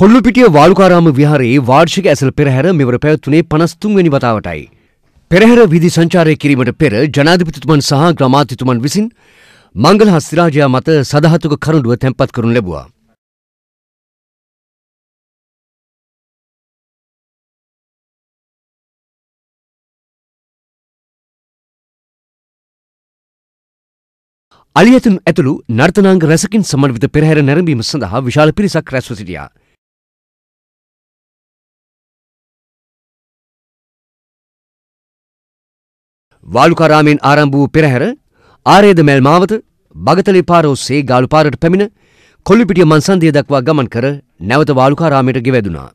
කොල්ලුපිටිය වාලුකාරාම විහාරයේ වාර්ෂික ඇසල් පෙරහැර මෙවර පැවැත්වුණේ පනස්තුන්වැනි වතාවටයි. පෙරහැර විදි සංචාරය කිරීමට පෙර ජනාධිපතිතුමන් සහ ග්‍රමාතිතුමන් විසින් මංගල හස්තිරාජයා මත සදහතුක කරුණුව තැන්පත් කරනු ලැබවා. අලියතුන් ඇතුළු නර්තනාංග රැසකින් සමන්විත පෙරහැර නැරඹීම සඳහා විශාල පිරිසක් රැස්ව සිටියා. වාලුකාරාමෙන් ආරම්භ වූ පෙරහැර ආරේද මැල් මාවත බගතලේ පාර ඔස්සේ ගාලුපාරට පැමිණ කොල්ලිපිටිය මන්සන්දිය දක්වා ගමන් කර නැවත වාලුකාරාමයට ගෙවැදුනා.